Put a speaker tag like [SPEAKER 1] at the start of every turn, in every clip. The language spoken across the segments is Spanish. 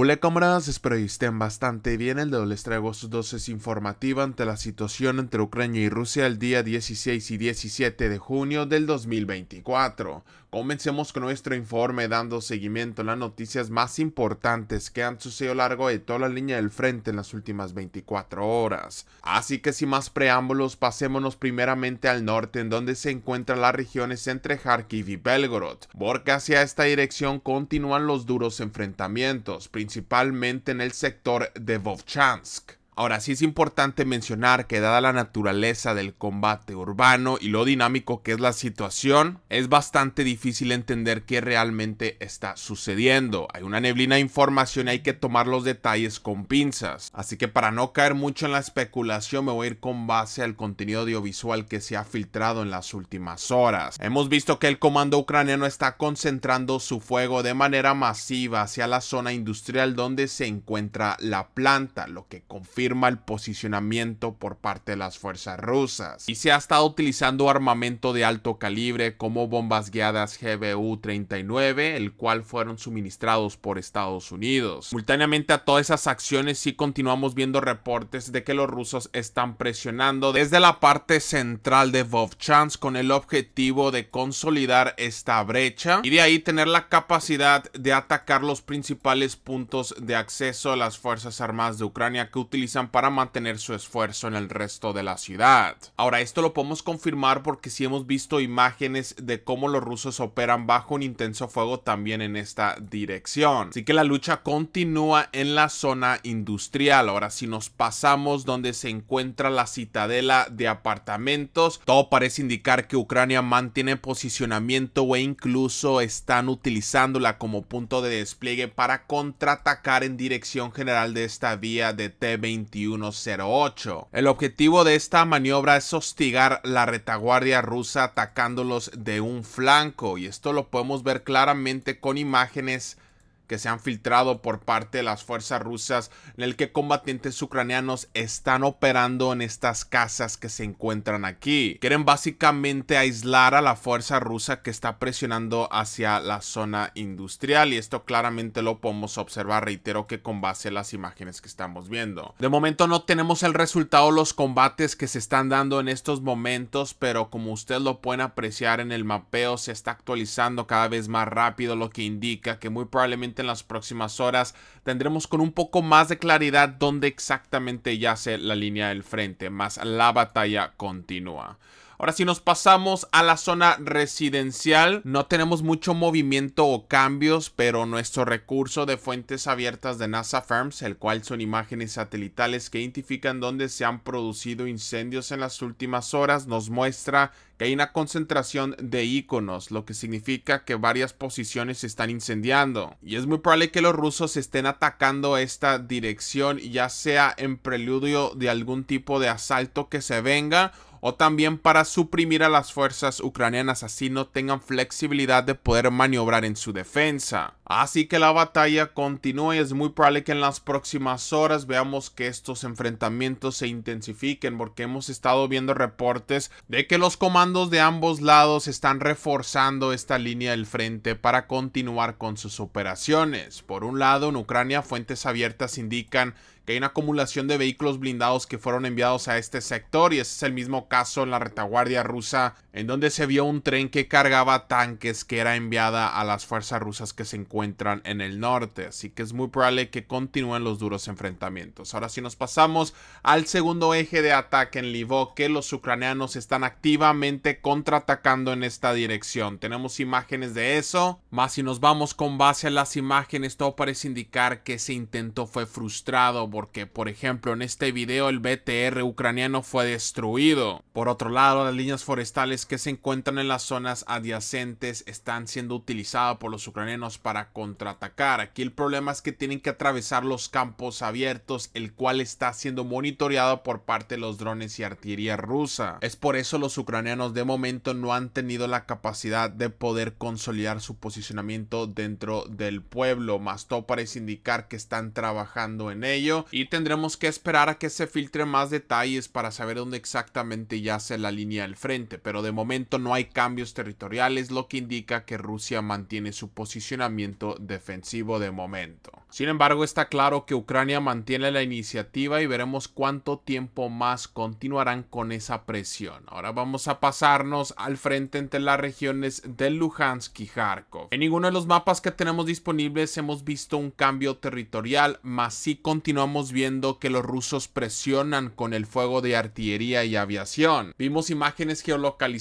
[SPEAKER 1] Hola camaradas, espero que estén bastante bien. El de hoy les traigo sus dosis informativa ante la situación entre Ucrania y Rusia el día 16 y 17 de junio del 2024. Comencemos con nuestro informe dando seguimiento a las noticias más importantes que han sucedido a largo de toda la línea del frente en las últimas 24 horas. Así que sin más preámbulos, pasémonos primeramente al norte en donde se encuentran las regiones entre Kharkiv y Belgorod, porque hacia esta dirección continúan los duros enfrentamientos, principalmente en el sector de Vovchansk. Ahora sí es importante mencionar que dada la naturaleza del combate urbano y lo dinámico que es la situación, es bastante difícil entender qué realmente está sucediendo. Hay una neblina de información y hay que tomar los detalles con pinzas. Así que para no caer mucho en la especulación me voy a ir con base al contenido audiovisual que se ha filtrado en las últimas horas. Hemos visto que el comando ucraniano está concentrando su fuego de manera masiva hacia la zona industrial donde se encuentra la planta, lo que confirma mal posicionamiento por parte de las fuerzas rusas. Y se ha estado utilizando armamento de alto calibre como bombas guiadas GBU-39, el cual fueron suministrados por Estados Unidos. Simultáneamente a todas esas acciones si continuamos viendo reportes de que los rusos están presionando desde la parte central de Vovchans con el objetivo de consolidar esta brecha y de ahí tener la capacidad de atacar los principales puntos de acceso a las Fuerzas Armadas de Ucrania que utilizan para mantener su esfuerzo en el resto de la ciudad. Ahora, esto lo podemos confirmar porque si hemos visto imágenes de cómo los rusos operan bajo un intenso fuego también en esta dirección. Así que la lucha continúa en la zona industrial. Ahora, si nos pasamos donde se encuentra la citadela de apartamentos, todo parece indicar que Ucrania mantiene posicionamiento o incluso están utilizándola como punto de despliegue para contraatacar en dirección general de esta vía de T-20 el objetivo de esta maniobra es hostigar la retaguardia rusa atacándolos de un flanco y esto lo podemos ver claramente con imágenes que se han filtrado por parte de las fuerzas rusas en el que combatientes ucranianos están operando en estas casas que se encuentran aquí. Quieren básicamente aislar a la fuerza rusa que está presionando hacia la zona industrial y esto claramente lo podemos observar, reitero que con base en las imágenes que estamos viendo. De momento no tenemos el resultado de los combates que se están dando en estos momentos, pero como ustedes lo pueden apreciar en el mapeo se está actualizando cada vez más rápido, lo que indica que muy probablemente en las próximas horas tendremos con un poco más de claridad dónde exactamente yace la línea del frente, más la batalla continúa. Ahora si nos pasamos a la zona residencial, no tenemos mucho movimiento o cambios, pero nuestro recurso de fuentes abiertas de NASA Firms, el cual son imágenes satelitales que identifican dónde se han producido incendios en las últimas horas, nos muestra que hay una concentración de iconos, lo que significa que varias posiciones se están incendiando. Y es muy probable que los rusos estén atacando esta dirección, ya sea en preludio de algún tipo de asalto que se venga o también para suprimir a las fuerzas ucranianas así no tengan flexibilidad de poder maniobrar en su defensa. Así que la batalla continúa y es muy probable que en las próximas horas veamos que estos enfrentamientos se intensifiquen porque hemos estado viendo reportes de que los comandos de ambos lados están reforzando esta línea del frente para continuar con sus operaciones. Por un lado, en Ucrania fuentes abiertas indican que hay una acumulación de vehículos blindados que fueron enviados a este sector y ese es el mismo caso en la retaguardia rusa en donde se vio un tren que cargaba tanques que era enviada a las fuerzas rusas que se encuentran en el norte, así que es muy probable que continúen los duros enfrentamientos. Ahora si nos pasamos al segundo eje de ataque en Livok, que los ucranianos están activamente contraatacando en esta dirección. Tenemos imágenes de eso, más si nos vamos con base a las imágenes, todo parece indicar que ese intento fue frustrado, porque por ejemplo en este video el BTR ucraniano fue destruido. Por otro lado, las líneas forestales que se encuentran en las zonas adyacentes están siendo utilizadas por los ucranianos para contraatacar. Aquí el problema es que tienen que atravesar los campos abiertos, el cual está siendo monitoreado por parte de los drones y artillería rusa. Es por eso los ucranianos de momento no han tenido la capacidad de poder consolidar su posicionamiento dentro del pueblo. Más todo parece indicar que están trabajando en ello y tendremos que esperar a que se filtre más detalles para saber dónde exactamente yace la línea del frente. Pero de momento no hay cambios territoriales, lo que indica que Rusia mantiene su posicionamiento defensivo de momento. Sin embargo, está claro que Ucrania mantiene la iniciativa y veremos cuánto tiempo más continuarán con esa presión. Ahora vamos a pasarnos al frente entre las regiones de Luhansk y Kharkov. En ninguno de los mapas que tenemos disponibles hemos visto un cambio territorial, mas si continuamos viendo que los rusos presionan con el fuego de artillería y aviación. Vimos imágenes geolocalizadas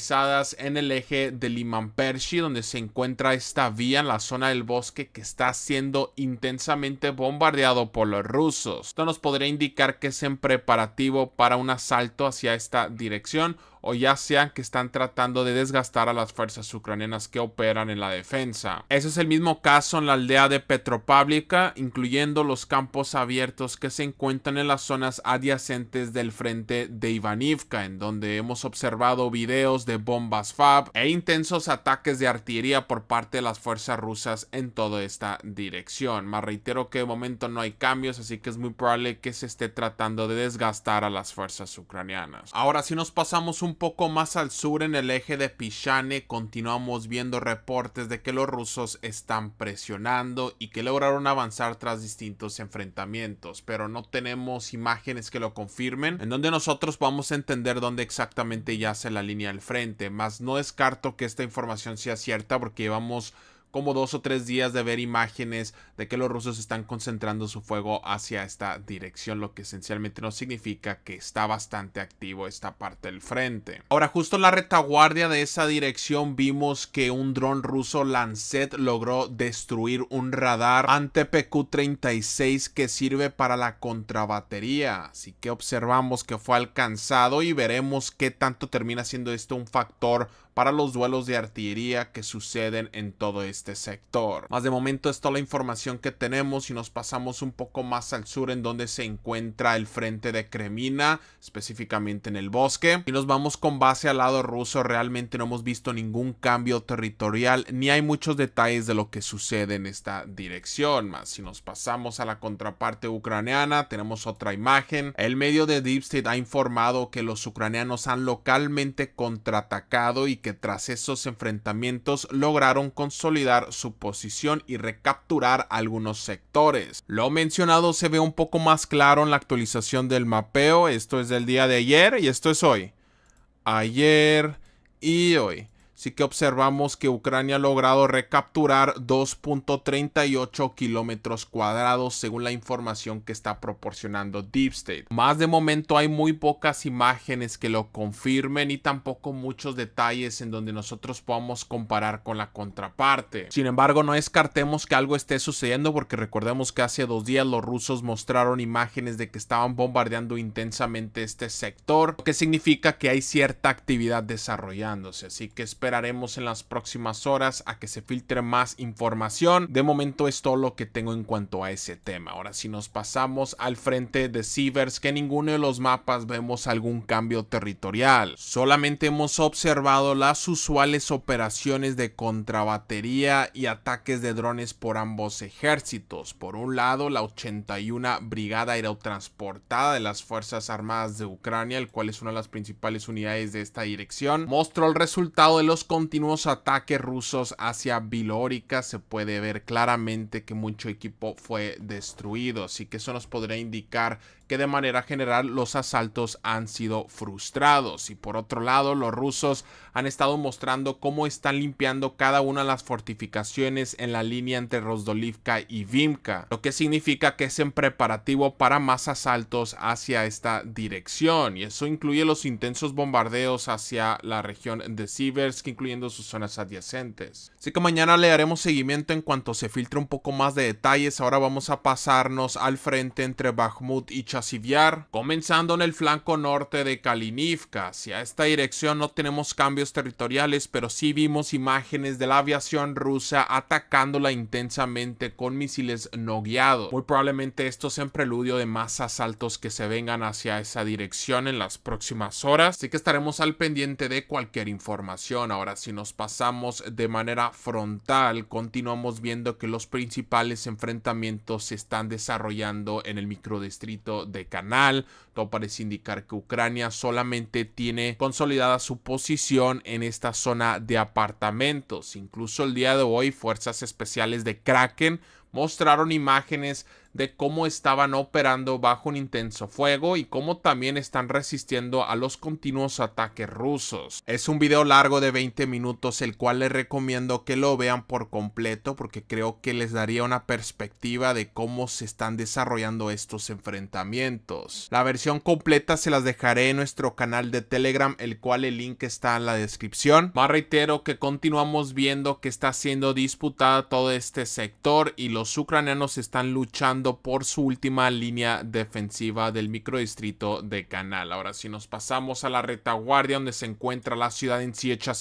[SPEAKER 1] en el eje de Limanpershi, donde se encuentra esta vía en la zona del bosque que está siendo intensamente bombardeado por los rusos. Esto nos podría indicar que es en preparativo para un asalto hacia esta dirección o ya sean que están tratando de desgastar a las fuerzas ucranianas que operan en la defensa. Ese es el mismo caso en la aldea de Petropavlika, incluyendo los campos abiertos que se encuentran en las zonas adyacentes del frente de Ivanivka, en donde hemos observado videos de bombas FAB e intensos ataques de artillería por parte de las fuerzas rusas en toda esta dirección. Más reitero que de momento no hay cambios, así que es muy probable que se esté tratando de desgastar a las fuerzas ucranianas. Ahora, si nos pasamos un poco más al sur en el eje de Pishane continuamos viendo reportes de que los rusos están presionando y que lograron avanzar tras distintos enfrentamientos, pero no tenemos imágenes que lo confirmen, en donde nosotros vamos a entender dónde exactamente yace la línea del frente, más no descarto que esta información sea cierta porque llevamos como dos o tres días de ver imágenes de que los rusos están concentrando su fuego hacia esta dirección, lo que esencialmente no significa que está bastante activo esta parte del frente. Ahora, justo en la retaguardia de esa dirección vimos que un dron ruso Lancet logró destruir un radar ante PQ-36 que sirve para la contrabatería, así que observamos que fue alcanzado y veremos qué tanto termina siendo esto un factor para los duelos de artillería que suceden en todo este sector. Más de momento es toda la información que tenemos y nos pasamos un poco más al sur en donde se encuentra el frente de Kremina, específicamente en el bosque. Y nos vamos con base al lado ruso, realmente no hemos visto ningún cambio territorial ni hay muchos detalles de lo que sucede en esta dirección. Más si nos pasamos a la contraparte ucraniana, tenemos otra imagen. El medio de Deep State ha informado que los ucranianos han localmente contraatacado y que que tras esos enfrentamientos lograron consolidar su posición y recapturar algunos sectores. Lo mencionado se ve un poco más claro en la actualización del mapeo, esto es del día de ayer y esto es hoy. Ayer y hoy. Sí que observamos que Ucrania ha logrado recapturar 2.38 kilómetros cuadrados según la información que está proporcionando Deep State. Más de momento hay muy pocas imágenes que lo confirmen y tampoco muchos detalles en donde nosotros podamos comparar con la contraparte. Sin embargo, no descartemos que algo esté sucediendo porque recordemos que hace dos días los rusos mostraron imágenes de que estaban bombardeando intensamente este sector, lo que significa que hay cierta actividad desarrollándose. Así que esperaremos en las próximas horas a que se filtre más información. De momento es todo lo que tengo en cuanto a ese tema. Ahora si nos pasamos al frente de Sivers, que en ninguno de los mapas vemos algún cambio territorial. Solamente hemos observado las usuales operaciones de contrabatería y ataques de drones por ambos ejércitos. Por un lado, la 81 Brigada Aerotransportada de las Fuerzas Armadas de Ucrania, el cual es una de las principales unidades de esta dirección, mostró el resultado de los continuos ataques rusos hacia Vilórica se puede ver claramente que mucho equipo fue destruido, así que eso nos podría indicar que de manera general los asaltos han sido frustrados y por otro lado los rusos han estado mostrando cómo están limpiando cada una de las fortificaciones en la línea entre Rosdolivka y Vimka, lo que significa que es en preparativo para más asaltos hacia esta dirección y eso incluye los intensos bombardeos hacia la región de Siversk incluyendo sus zonas adyacentes. Así que mañana le haremos seguimiento en cuanto se filtre un poco más de detalles. Ahora vamos a pasarnos al frente entre Bakhmut y Chasiviar, comenzando en el flanco norte de Kalinivka. Hacia esta dirección no tenemos cambios territoriales, pero sí vimos imágenes de la aviación rusa atacándola intensamente con misiles no guiados. Muy probablemente esto sea en preludio de más asaltos que se vengan hacia esa dirección en las próximas horas, así que estaremos al pendiente de cualquier información. Ahora, si nos pasamos de manera frontal, continuamos viendo que los principales enfrentamientos se están desarrollando en el microdistrito de Canal. Todo parece indicar que Ucrania solamente tiene consolidada su posición en esta zona de apartamentos. Incluso el día de hoy, fuerzas especiales de Kraken mostraron imágenes de cómo estaban operando bajo un intenso fuego y cómo también están resistiendo a los continuos ataques rusos. Es un video largo de 20 minutos el cual les recomiendo que lo vean por completo porque creo que les daría una perspectiva de cómo se están desarrollando estos enfrentamientos. La versión completa se las dejaré en nuestro canal de Telegram el cual el link está en la descripción. Más reitero que continuamos viendo que está siendo disputada todo este sector y los ucranianos están luchando por su última línea defensiva del microdistrito de Canal. Ahora, si nos pasamos a la retaguardia donde se encuentra la ciudad en Siecha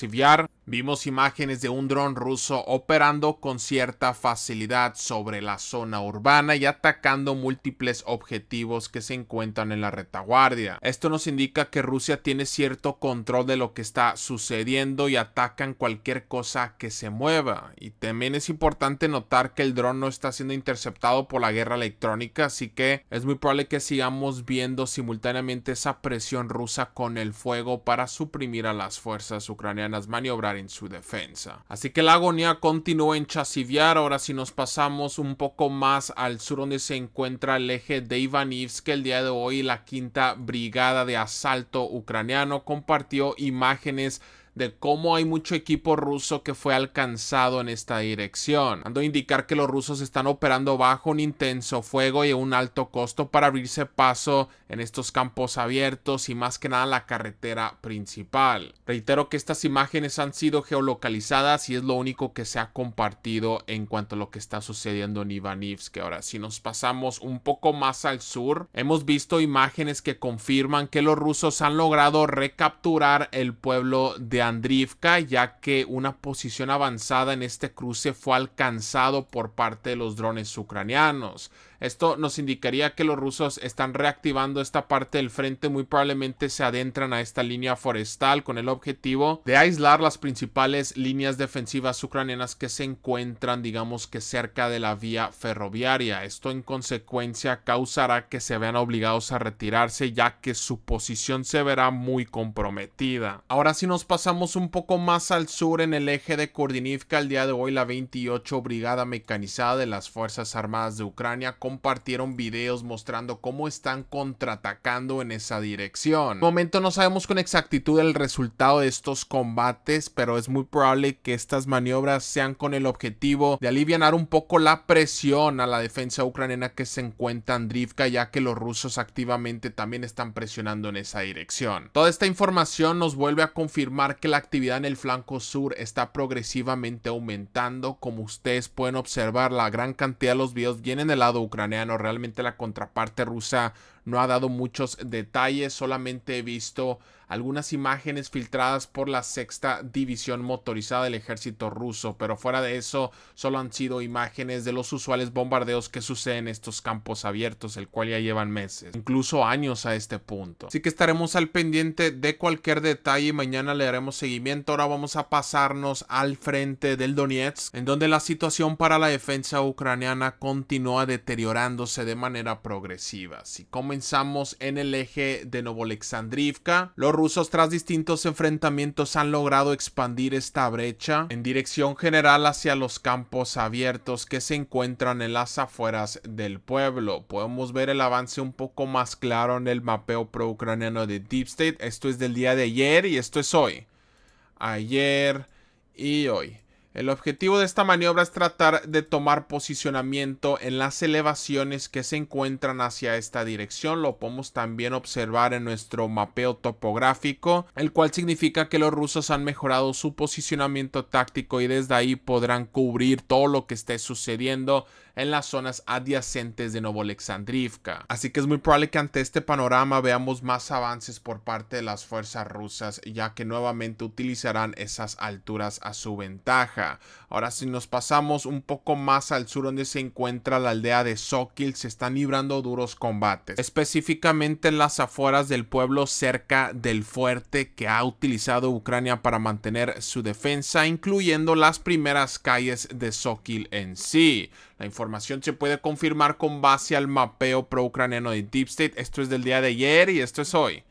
[SPEAKER 1] Vimos imágenes de un dron ruso operando con cierta facilidad sobre la zona urbana y atacando múltiples objetivos que se encuentran en la retaguardia. Esto nos indica que Rusia tiene cierto control de lo que está sucediendo y atacan cualquier cosa que se mueva. Y también es importante notar que el dron no está siendo interceptado por la guerra electrónica, así que es muy probable que sigamos viendo simultáneamente esa presión rusa con el fuego para suprimir a las fuerzas ucranianas maniobrar en su defensa. Así que la agonía continúa en Chasiviar. Ahora si nos pasamos un poco más al sur donde se encuentra el eje de Ivanivsk, el día de hoy la quinta brigada de asalto ucraniano compartió imágenes de cómo hay mucho equipo ruso que fue alcanzado en esta dirección, dando a indicar que los rusos están operando bajo un intenso fuego y un alto costo para abrirse paso en estos campos abiertos y más que nada la carretera principal. Reitero que estas imágenes han sido geolocalizadas y es lo único que se ha compartido en cuanto a lo que está sucediendo en Ivanivsk. Ahora, si nos pasamos un poco más al sur, hemos visto imágenes que confirman que los rusos han logrado recapturar el pueblo de Andrivka, ya que una posición avanzada en este cruce fue alcanzado por parte de los drones ucranianos. Esto nos indicaría que los rusos están reactivando esta parte del frente, muy probablemente se adentran a esta línea forestal con el objetivo de aislar las principales líneas defensivas ucranianas que se encuentran, digamos que cerca de la vía ferroviaria. Esto en consecuencia causará que se vean obligados a retirarse ya que su posición se verá muy comprometida. Ahora si nos pasamos un poco más al sur en el eje de Kordinivka. El día de hoy la 28 Brigada Mecanizada de las Fuerzas Armadas de Ucrania compartieron videos mostrando cómo están contraatacando en esa dirección. De momento no sabemos con exactitud el resultado de estos combates, pero es muy probable que estas maniobras sean con el objetivo de aliviar un poco la presión a la defensa ucraniana que se encuentra en Drivka, ya que los rusos activamente también están presionando en esa dirección. Toda esta información nos vuelve a confirmar que la actividad en el flanco sur está progresivamente aumentando. Como ustedes pueden observar, la gran cantidad de los videos vienen del lado ucraniano. Realmente la contraparte rusa no ha dado muchos detalles, solamente he visto algunas imágenes filtradas por la sexta división motorizada del ejército ruso, pero fuera de eso solo han sido imágenes de los usuales bombardeos que suceden en estos campos abiertos, el cual ya llevan meses, incluso años a este punto. Así que estaremos al pendiente de cualquier detalle y mañana le daremos seguimiento. Ahora vamos a pasarnos al frente del Donetsk, en donde la situación para la defensa ucraniana continúa deteriorándose de manera progresiva. así como comenzamos en el eje de Novolexandrivka. Los rusos tras distintos enfrentamientos han logrado expandir esta brecha en dirección general hacia los campos abiertos que se encuentran en las afueras del pueblo. Podemos ver el avance un poco más claro en el mapeo pro-ucraniano de Deep State. Esto es del día de ayer y esto es hoy. Ayer y hoy. El objetivo de esta maniobra es tratar de tomar posicionamiento en las elevaciones que se encuentran hacia esta dirección. Lo podemos también observar en nuestro mapeo topográfico, el cual significa que los rusos han mejorado su posicionamiento táctico y desde ahí podrán cubrir todo lo que esté sucediendo en las zonas adyacentes de Novolexandrivka. Así que es muy probable que ante este panorama veamos más avances por parte de las fuerzas rusas, ya que nuevamente utilizarán esas alturas a su ventaja. Ahora si nos pasamos un poco más al sur donde se encuentra la aldea de Sokil, se están librando duros combates, específicamente en las afueras del pueblo cerca del fuerte que ha utilizado Ucrania para mantener su defensa, incluyendo las primeras calles de Sokil en sí. La información se puede confirmar con base al mapeo pro-ucraniano de Deep State. Esto es del día de ayer y esto es hoy.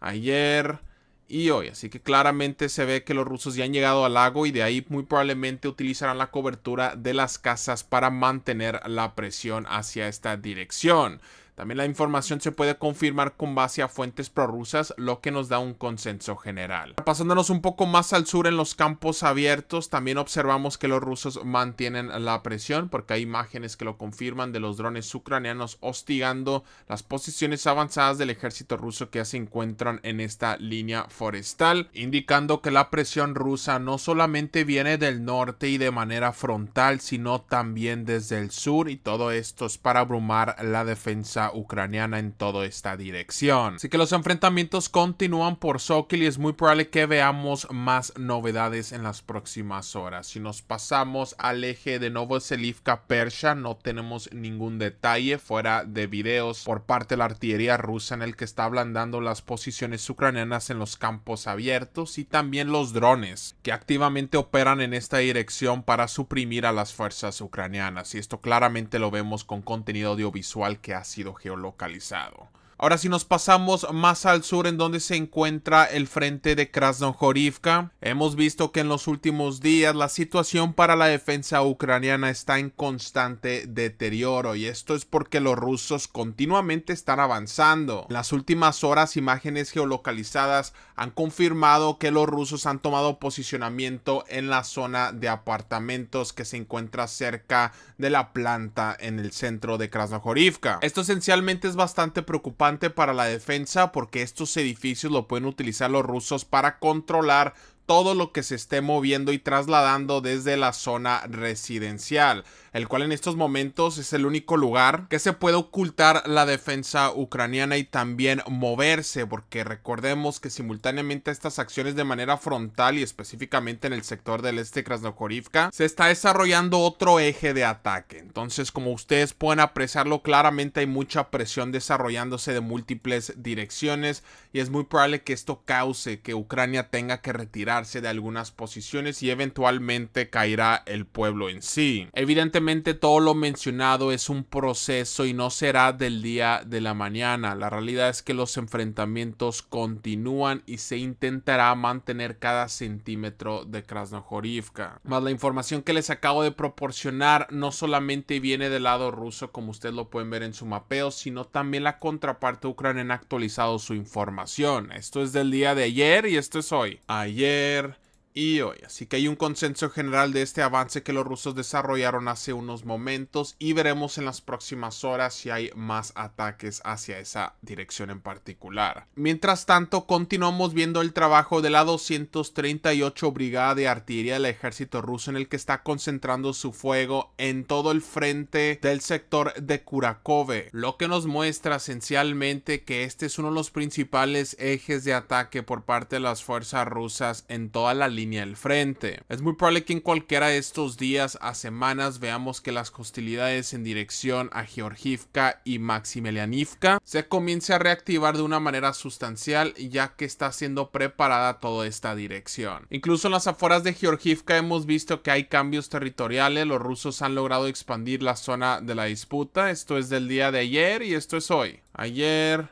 [SPEAKER 1] Ayer y hoy. Así que claramente se ve que los rusos ya han llegado al lago y de ahí muy probablemente utilizarán la cobertura de las casas para mantener la presión hacia esta dirección. También la información se puede confirmar con base a fuentes prorrusas, lo que nos da un consenso general. Pasándonos un poco más al sur en los campos abiertos, también observamos que los rusos mantienen la presión porque hay imágenes que lo confirman de los drones ucranianos hostigando las posiciones avanzadas del ejército ruso que ya se encuentran en esta línea forestal, indicando que la presión rusa no solamente viene del norte y de manera frontal, sino también desde el sur y todo esto es para abrumar la defensa ucraniana en toda esta dirección. Así que los enfrentamientos continúan por Sokil y es muy probable que veamos más novedades en las próximas horas. Si nos pasamos al eje de Novoselivka Persia, no tenemos ningún detalle fuera de videos por parte de la artillería rusa en el que está ablandando las posiciones ucranianas en los campos abiertos y también los drones que activamente operan en esta dirección para suprimir a las fuerzas ucranianas. Y esto claramente lo vemos con contenido audiovisual que ha sido geolocalizado. Ahora si nos pasamos más al sur en donde se encuentra el frente de Krasnohorivka, hemos visto que en los últimos días la situación para la defensa ucraniana está en constante deterioro y esto es porque los rusos continuamente están avanzando. En las últimas horas imágenes geolocalizadas han confirmado que los rusos han tomado posicionamiento en la zona de apartamentos que se encuentra cerca de la planta en el centro de Krasnohorivka. Esto esencialmente es bastante preocupante para la defensa porque estos edificios lo pueden utilizar los rusos para controlar todo lo que se esté moviendo y trasladando desde la zona residencial, el cual en estos momentos es el único lugar que se puede ocultar la defensa ucraniana y también moverse, porque recordemos que simultáneamente a estas acciones de manera frontal y específicamente en el sector del este Krasnokorivka, se está desarrollando otro eje de ataque. Entonces, como ustedes pueden apreciarlo claramente, hay mucha presión desarrollándose de múltiples direcciones y es muy probable que esto cause que Ucrania tenga que retirarse de algunas posiciones y eventualmente caerá el pueblo en sí. Evidentemente todo lo mencionado es un proceso y no será del día de la mañana. La realidad es que los enfrentamientos continúan y se intentará mantener cada centímetro de Krasnohorivka. Más la información que les acabo de proporcionar no solamente viene del lado ruso como ustedes lo pueden ver en su mapeo, sino también la contraparte ucraniana ha actualizado su información esto es del día de ayer y esto es hoy. Ayer y hoy. Así que hay un consenso general de este avance que los rusos desarrollaron hace unos momentos y veremos en las próximas horas si hay más ataques hacia esa dirección en particular. Mientras tanto, continuamos viendo el trabajo de la 238 Brigada de Artillería del Ejército Ruso en el que está concentrando su fuego en todo el frente del sector de Kurakove, lo que nos muestra esencialmente que este es uno de los principales ejes de ataque por parte de las fuerzas rusas en toda la línea frente. Es muy probable que en cualquiera de estos días a semanas veamos que las hostilidades en dirección a Georgivka y Maximilianivka se comience a reactivar de una manera sustancial ya que está siendo preparada toda esta dirección. Incluso en las afueras de Georgivka hemos visto que hay cambios territoriales, los rusos han logrado expandir la zona de la disputa, esto es del día de ayer y esto es hoy. Ayer,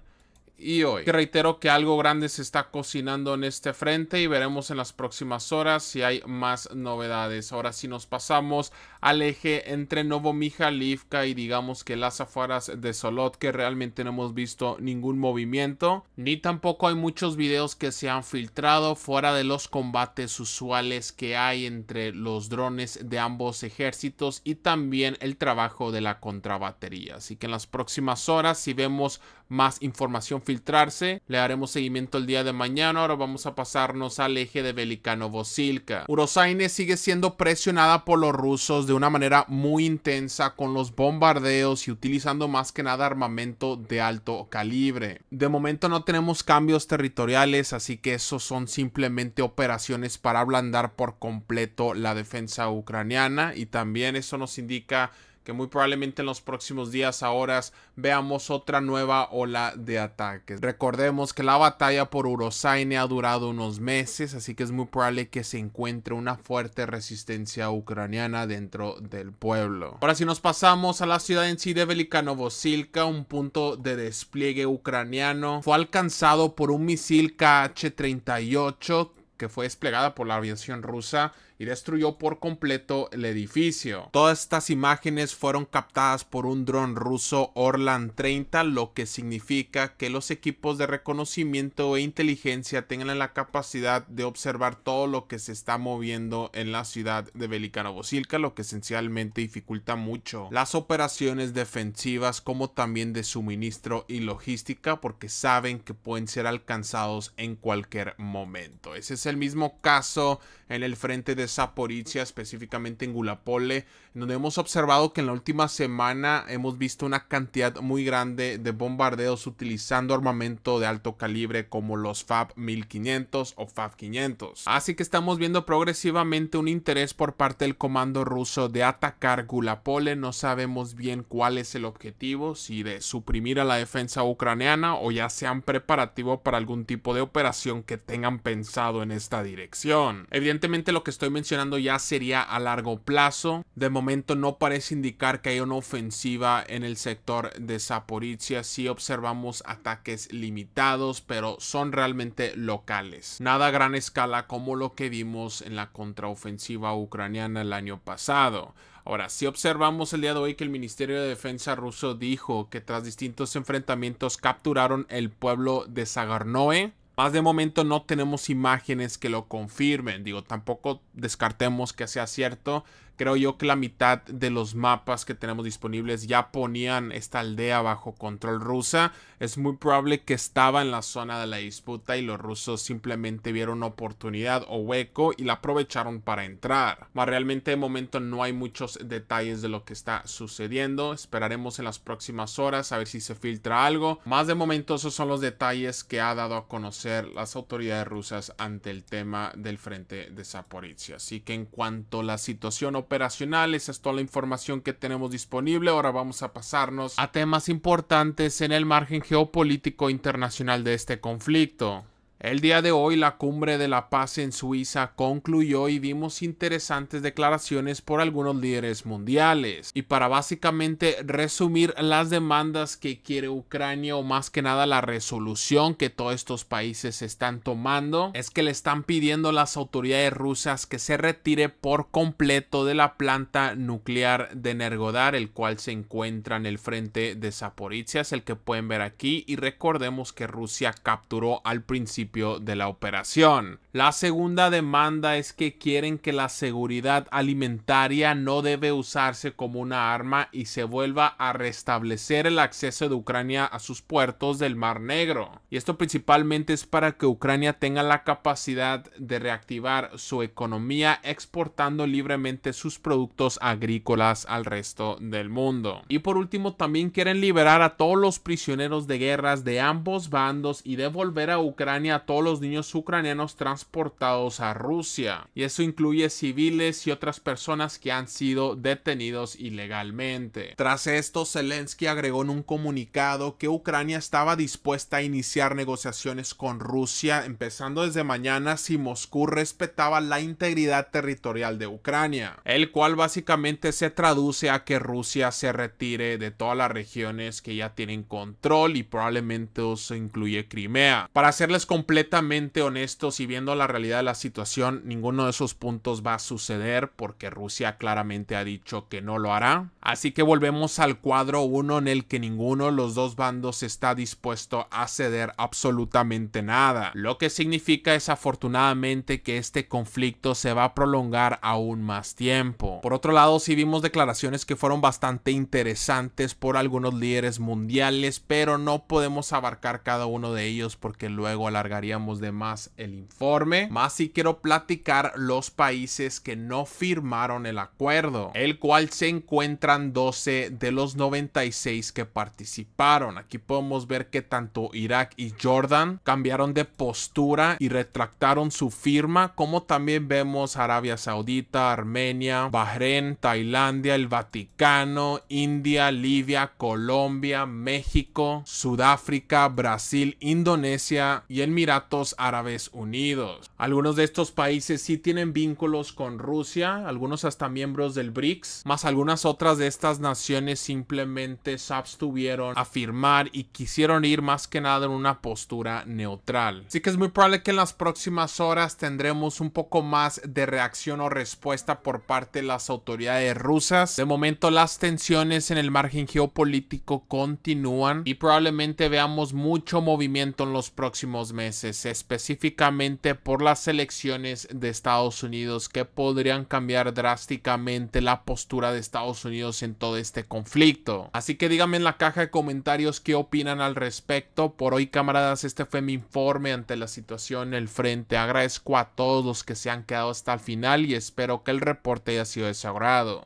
[SPEAKER 1] y hoy. reitero que algo grande se está cocinando en este frente y veremos en las próximas horas si hay más novedades. Ahora si nos pasamos al eje entre Mija, livka y digamos que las afueras de Solot que realmente no hemos visto ningún movimiento ni tampoco hay muchos videos que se han filtrado fuera de los combates usuales que hay entre los drones de ambos ejércitos y también el trabajo de la contrabatería. Así que en las próximas horas si vemos más información filtrarse. Le haremos seguimiento el día de mañana. Ahora vamos a pasarnos al eje de Velikanovo-Silka. Urosaine sigue siendo presionada por los rusos de una manera muy intensa con los bombardeos y utilizando más que nada armamento de alto calibre. De momento no tenemos cambios territoriales, así que eso son simplemente operaciones para ablandar por completo la defensa ucraniana y también eso nos indica muy probablemente en los próximos días a horas veamos otra nueva ola de ataques. Recordemos que la batalla por Urosaine ha durado unos meses, así que es muy probable que se encuentre una fuerte resistencia ucraniana dentro del pueblo. Ahora si nos pasamos a la ciudad en sí de Velikanovosilka, un punto de despliegue ucraniano, fue alcanzado por un misil KH-38 que fue desplegada por la aviación rusa y destruyó por completo el edificio. Todas estas imágenes fueron captadas por un dron ruso Orlan 30, lo que significa que los equipos de reconocimiento e inteligencia tengan la capacidad de observar todo lo que se está moviendo en la ciudad de Velikanovosilka, lo que esencialmente dificulta mucho las operaciones defensivas como también de suministro y logística porque saben que pueden ser alcanzados en cualquier momento. Ese es el mismo caso en el frente de Zaporizhia, específicamente en Gulapole, donde hemos observado que en la última semana hemos visto una cantidad muy grande de bombardeos utilizando armamento de alto calibre como los FAB 1500 o FAB 500. Así que estamos viendo progresivamente un interés por parte del comando ruso de atacar Gulapole, no sabemos bien cuál es el objetivo, si de suprimir a la defensa ucraniana o ya sean preparativos para algún tipo de operación que tengan pensado en esta dirección. Evidentemente Evidentemente lo que estoy mencionando ya sería a largo plazo. De momento no parece indicar que haya una ofensiva en el sector de Zaporizhia. Si observamos ataques limitados, pero son realmente locales. Nada a gran escala como lo que vimos en la contraofensiva ucraniana el año pasado. Ahora, si observamos el día de hoy que el Ministerio de Defensa ruso dijo que tras distintos enfrentamientos capturaron el pueblo de Zagarnoe, más de momento no tenemos imágenes que lo confirmen. Digo, tampoco descartemos que sea cierto creo yo que la mitad de los mapas que tenemos disponibles ya ponían esta aldea bajo control rusa. Es muy probable que estaba en la zona de la disputa y los rusos simplemente vieron oportunidad o hueco y la aprovecharon para entrar. más realmente de momento no hay muchos detalles de lo que está sucediendo. Esperaremos en las próximas horas a ver si se filtra algo. Más de momento esos son los detalles que ha dado a conocer las autoridades rusas ante el tema del frente de Zaporizhia. Así que en cuanto a la situación o operacionales, es toda la información que tenemos disponible. Ahora vamos a pasarnos a temas importantes en el margen geopolítico internacional de este conflicto. El día de hoy la cumbre de la paz en Suiza concluyó y vimos interesantes declaraciones por algunos líderes mundiales. Y para básicamente resumir las demandas que quiere Ucrania o más que nada la resolución que todos estos países están tomando, es que le están pidiendo a las autoridades rusas que se retire por completo de la planta nuclear de Nergodar el cual se encuentra en el frente de Zaporizhia, es el que pueden ver aquí y recordemos que Rusia capturó al principio de la operación. La segunda demanda es que quieren que la seguridad alimentaria no debe usarse como una arma y se vuelva a restablecer el acceso de Ucrania a sus puertos del Mar Negro. Y esto principalmente es para que Ucrania tenga la capacidad de reactivar su economía exportando libremente sus productos agrícolas al resto del mundo. Y por último también quieren liberar a todos los prisioneros de guerras de ambos bandos y devolver a Ucrania todos los niños ucranianos transportados a Rusia, y eso incluye civiles y otras personas que han sido detenidos ilegalmente. Tras esto, Zelensky agregó en un comunicado que Ucrania estaba dispuesta a iniciar negociaciones con Rusia empezando desde mañana si Moscú respetaba la integridad territorial de Ucrania, el cual básicamente se traduce a que Rusia se retire de todas las regiones que ya tienen control y probablemente eso incluye Crimea. Para hacerles completamente honestos y viendo la realidad de la situación, ninguno de esos puntos va a suceder porque Rusia claramente ha dicho que no lo hará. Así que volvemos al cuadro 1 en el que ninguno de los dos bandos está dispuesto a ceder absolutamente nada. Lo que significa desafortunadamente que este conflicto se va a prolongar aún más tiempo. Por otro lado, sí vimos declaraciones que fueron bastante interesantes por algunos líderes mundiales, pero no podemos abarcar cada uno de ellos porque luego alargaría de más el informe, más si quiero platicar los países que no firmaron el acuerdo, el cual se encuentran 12 de los 96 que participaron. Aquí podemos ver que tanto Irak y Jordan cambiaron de postura y retractaron su firma, como también vemos Arabia Saudita, Armenia, Bahrein, Tailandia, el Vaticano, India, Libia, Colombia, México, Sudáfrica, Brasil, Indonesia y el Emiratos Árabes Unidos. Algunos de estos países sí tienen vínculos con Rusia, algunos hasta miembros del BRICS, más algunas otras de estas naciones simplemente se abstuvieron a firmar y quisieron ir más que nada en una postura neutral. Así que es muy probable que en las próximas horas tendremos un poco más de reacción o respuesta por parte de las autoridades rusas. De momento las tensiones en el margen geopolítico continúan y probablemente veamos mucho movimiento en los próximos meses específicamente por las elecciones de Estados Unidos que podrían cambiar drásticamente la postura de Estados Unidos en todo este conflicto. Así que díganme en la caja de comentarios qué opinan al respecto. Por hoy, camaradas, este fue mi informe ante la situación en el frente. Agradezco a todos los que se han quedado hasta el final y espero que el reporte haya sido de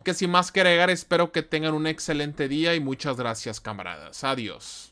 [SPEAKER 1] Que sin más que agregar, espero que tengan un excelente día y muchas gracias, camaradas. Adiós.